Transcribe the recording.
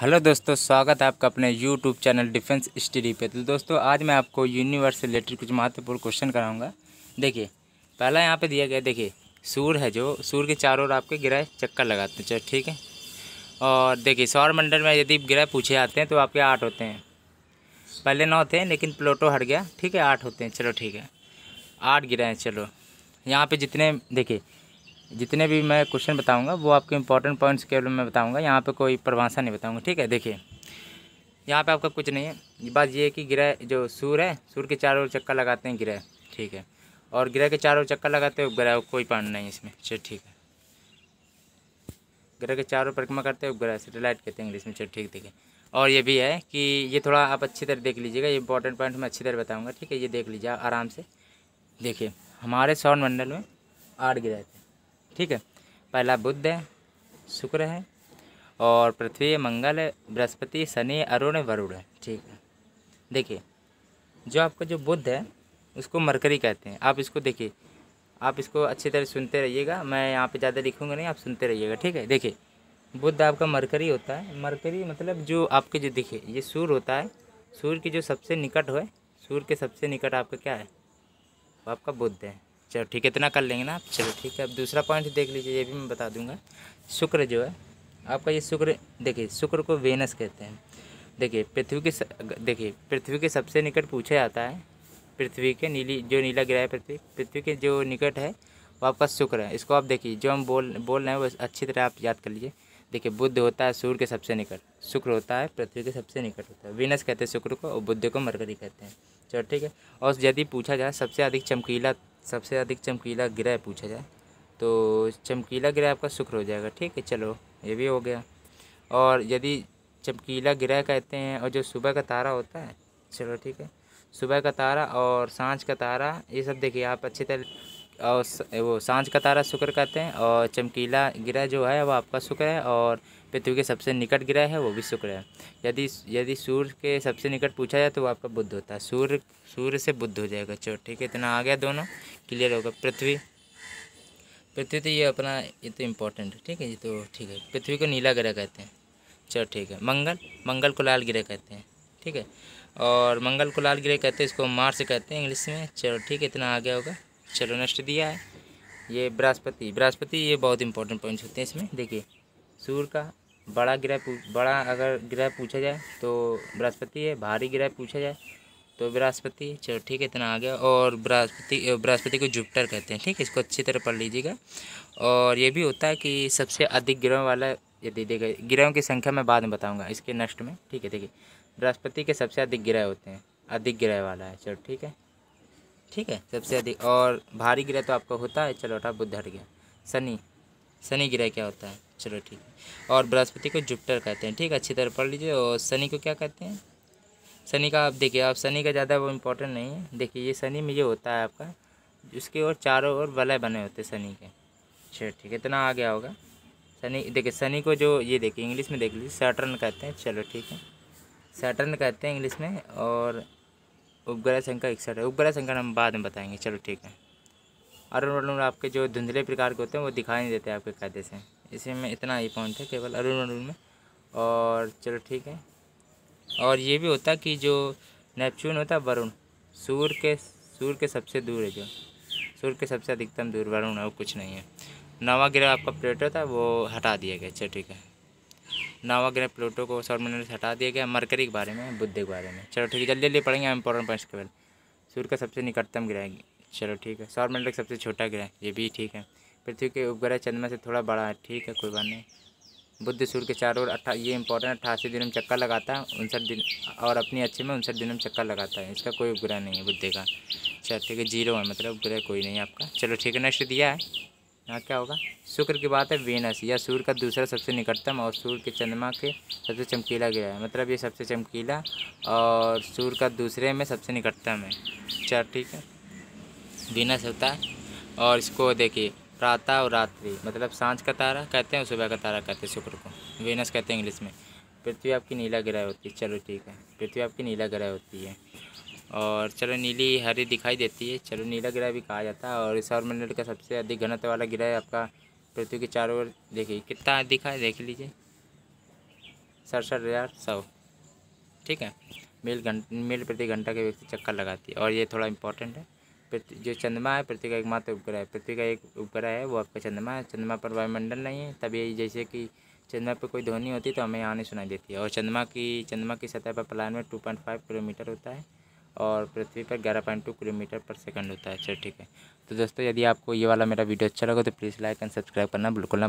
hello दोस्तों स्वागत है आपका अपने यूट्यूब चैनल डिफेंस स्टडी पे तो दोस्तों आज मैं आपको यूनिवर्स से रिलेटेड कुछ महत्वपूर्ण क्वेश्चन कराऊंगा देखिए पहला यहाँ पे दिया गया देखिए सूर्य है जो सूर्य के चारों ओर आपके ग्रह चक्कर लगाते हैं चलो ठीक है और देखिए सौरमंडल में यदि ग्रह पूछे आते हैं तो आपके आठ होते हैं पहले नौ थे लेकिन प्लोटो हट गया ठीक है आठ होते हैं चलो ठीक है आठ ग्रह हैं चलो यहाँ पर जितने देखिए जितने भी मैं क्वेश्चन बताऊंगा वो आपके इंपॉर्टेंट पॉइंट्स केवल मैं बताऊंगा यहाँ पे कोई परवासा नहीं बताऊंगा ठीक है देखिए यहाँ पे आपका कुछ नहीं है बात ये है कि ग्रह जो सूर है सूर के चारों ओर चक्कर लगाते हैं ग्रह ठीक है और ग्रह के चारों ओर चक्कर लगाते हो ग्रह कोई पॉइंट नहीं है इसमें चलो ठीक है ग्रह के चारों परिक्रमा करते हो ग्रह सेटेलाइट कहते हैं इंग्लिश में चलो ठीक देखिए और ये भी है कि ये थोड़ा आप अच्छी तरह देख लीजिएगा ये इंपॉर्टेंट पॉइंट मैं अच्छी तरह बताऊँगा ठीक है ये देख लीजिए आराम से देखिए हमारे सौर मंडल में आठ ग्रह थे ठीक है पहला बुद्ध है शुक्र है और पृथ्वी मंगल है बृहस्पति शनि अरुण वरुण है ठीक है देखिए जो आपका जो बुद्ध है उसको मरकरी कहते हैं आप इसको देखिए आप इसको अच्छी तरह सुनते रहिएगा मैं यहाँ पे ज़्यादा लिखूँगा नहीं आप सुनते रहिएगा ठीक है देखिए बुद्ध आपका मरकरी होता है मरकरी मतलब जो आपके जो दिखे ये सूर्य होता है सूर्य के जो सबसे निकट हो सूर्य के सबसे निकट आपका क्या है वो आपका बुद्ध है चलो ठीक है इतना कर लेंगे ना आप चलो ठीक है अब दूसरा पॉइंट देख लीजिए ये भी मैं बता दूंगा शुक्र जो है आपका ये शुक्र देखिए शुक्र को वेनस कहते हैं देखिए पृथ्वी के देखिए पृथ्वी के सबसे निकट पूछा जाता है पृथ्वी के नीली जो नीला ग्रह है पृथ्वी पृथ्वी के जो निकट है वो आपका शुक्र है इसको आप देखिए जो हम बोल बोल रहे हैं वो अच्छी तरह आप याद कर लीजिए देखिए बुद्ध होता है सूर्य के सबसे निकट शुक्र होता है पृथ्वी के सबसे निकट होता है वीनस कहते हैं शुक्र को और बुद्ध को मरकरी कहते हैं चलो ठीक है और यदि पूछा जाए सबसे अधिक चमकीला सबसे अधिक चमकीला ग्रह पूछा जाए तो चमकीला ग्रह आपका शुक्र हो जाएगा ठीक है चलो ये भी हो गया और यदि चमकीला ग्रह कहते हैं और जो सुबह का तारा होता है चलो ठीक है सुबह का तारा और सांझ का तारा ये सब देखिए आप अच्छी तरह और वो सांझ का तारा शुक्र कहते हैं और चमकीला ग्रह जो है वो आपका शुक्र है और पृथ्वी के सबसे निकट ग्रह है वो भी शुक्र है यदि यदि सूर्य के सबसे निकट पूछा जाए तो वो आपका बुद्ध होता है सूर्य सूर्य से बुद्ध हो जाएगा चलो ठीक है इतना आ गया दोनों क्लियर होगा पृथ्वी पृथ्वी तो ये अपना ये तो इम्पोर्टेंट है ठीक है ये तो ठीक है पृथ्वी को नीला ग्रह कहते हैं चलो ठीक है मंगल मंगल को लाल ग्रह कहते हैं ठीक है और मंगल को लाल ग्रह कहते हैं इसको मार्स कहते हैं इंग्लिश में चलो ठीक है इतना आ गया होगा चलो नेक्स्ट दिया है ये बृहस्पति बृहस्पति ये बहुत इंपॉर्टेंट पॉइंट्स होते हैं इसमें देखिए सूर्य का बड़ा ग्रह बड़ा अगर ग्रह पूछा जाए तो बृहस्पति है भारी ग्रह पूछा जाए तो बृहस्पति चलो ठीक है इतना आ गया और बृहस्पति बृहस्पति को जुपिटर कहते हैं ठीक है इसको अच्छी तरह पढ़ लीजिएगा और ये भी होता है कि सबसे अधिक ग्रह वाला यदि देखा ग्रहों की संख्या मैं बाद में बताऊँगा इसके नेक्स्ट में ठीक है देखिए बृहस्पति के सबसे अधिक ग्रह होते हैं अधिक ग्रह वाला है चलो ठीक है ठीक है सबसे अधिक और भारी ग्रह तो आपका होता है चलो बेटा बुद्ध हट गया शनि शनि ग्रह क्या होता है चलो ठीक है और बृहस्पति को जुपिटर कहते हैं ठीक है अच्छी तरह पढ़ लीजिए और शनि को क्या कहते हैं शनि का आप देखिए आप शनि का ज़्यादा वो इम्पोर्टेंट नहीं है देखिए ये शनि में ये होता है आपका उसके और चारों ओर वलय बने होते हैं शनि के चलो ठीक है इतना आ गया होगा शनि देखिए शनि को जो ये देखिए इंग्लिश में देख लीजिए सैटर्न कहते हैं चलो ठीक है सैटर्न कहते हैं इंग्लिश में और उपग्रह संख्या इकसठ है उपग्रह संख्या हम बाद में बताएंगे चलो ठीक है अरुण वरुण आपके जो धुंधले प्रकार के होते हैं वो दिखाई नहीं देते आपके कायदे से इसी में इतना ही पॉइंट है केवल अरुण वरुण में और चलो ठीक है और ये भी होता कि जो नेपच्यून होता है वरुण सूर्य के सूर्य के सबसे दूर है जो सूर्य के सबसे अधिकतम दूर वरुण है वो कुछ नहीं है नवा ग्रह आपका प्लेट होता है वो हटा दिया गया चलो ठीक है नवा ग्रह प्लूटो को सौर मंडल से हटा दिया गया मरकरी के बारे में बुद्ध के बारे में चलो ठीक है जल्दी जल्दी पढ़ेंगे इंपॉर्टेंट पॉइंट्स बारे सूर्य का सबसे निकटतम ग्रह चलो ठीक है सौर मंडल का सबसे छोटा ग्रह ये भी ठीक है पृथ्वी के उपग्रह चंद्रमा से थोड़ा बड़ा है ठीक है कोई बात नहीं बुद्ध सूर्य के चारों ओर अट्ठा ये इंपॉर्टेंट अट्ठासी दिनों में चक्कर लगाता है उनसठ दिन और अपनी अच्छे में उनसठ दिनों में चक्कर लगाता है इसका कोई उपग्रह नहीं है बुद्ध का चलो ठीक है जीरो है मतलब उपग्रह कोई नहीं है आपका चलो ठीक है नेक्स्ट दिया है यहाँ क्या होगा शुक्र की बात है वेनस या सूर्य का दूसरा सबसे निकटतम और सूर्य के चंद्रमा के सबसे चमकीला ग्रह है मतलब ये सबसे चमकीला और सूर्य का दूसरे में सबसे निकटतम है चल ठीक है वेनस होता है और इसको देखिए प्रातः और रात्रि मतलब सांझ का तारा कहते हैं सुबह का तारा कहते हैं शुक्र को वेनस कहते हैं इंग्लिश में पृथ्वी आपकी नीला ग्रह होती है चलो ठीक है पृथ्वी आपकी नीला ग्रह होती है और चलो नीली हरी दिखाई देती है चलो नीला ग्रह भी कहा जाता है और सौर मंडल का सबसे अधिक घनत्व वाला ग्रह आपका पृथ्वी के चारों ओर देखिए कितना अधिक है देख लीजिए सड़सठ हज़ार सौ ठीक है मील घंटा मील प्रति घंटा के व्यक्ति चक्कर लगाती है और ये थोड़ा इंपॉर्टेंट है जो चंद्रमा है पृथ्वी का एकमात्र उपग्रह है पृथ्वी का एक उपग्रह है वो आपका चंद्रमा है चंद्रमा पर वायुमंडल नहीं है तभी जैसे कि चंद्रमा पर कोई ध्वनि होती है तो हमें यहाँ नहीं सुनाई देती है और चंद्रमा की चंद्रमा की सतह पर पलायन में टू पॉइंट फाइव किलोमीटर होता है और पृथ्वी पर ग्यारह पॉइंट टू किलोमीटर पर सेकंड होता है चलो ठीक है तो दोस्तों यदि आपको ये वाला मेरा वीडियो अच्छा लगा तो प्लीज़ लाइक एंड सब्सक्राइब करना बिल्कुल ना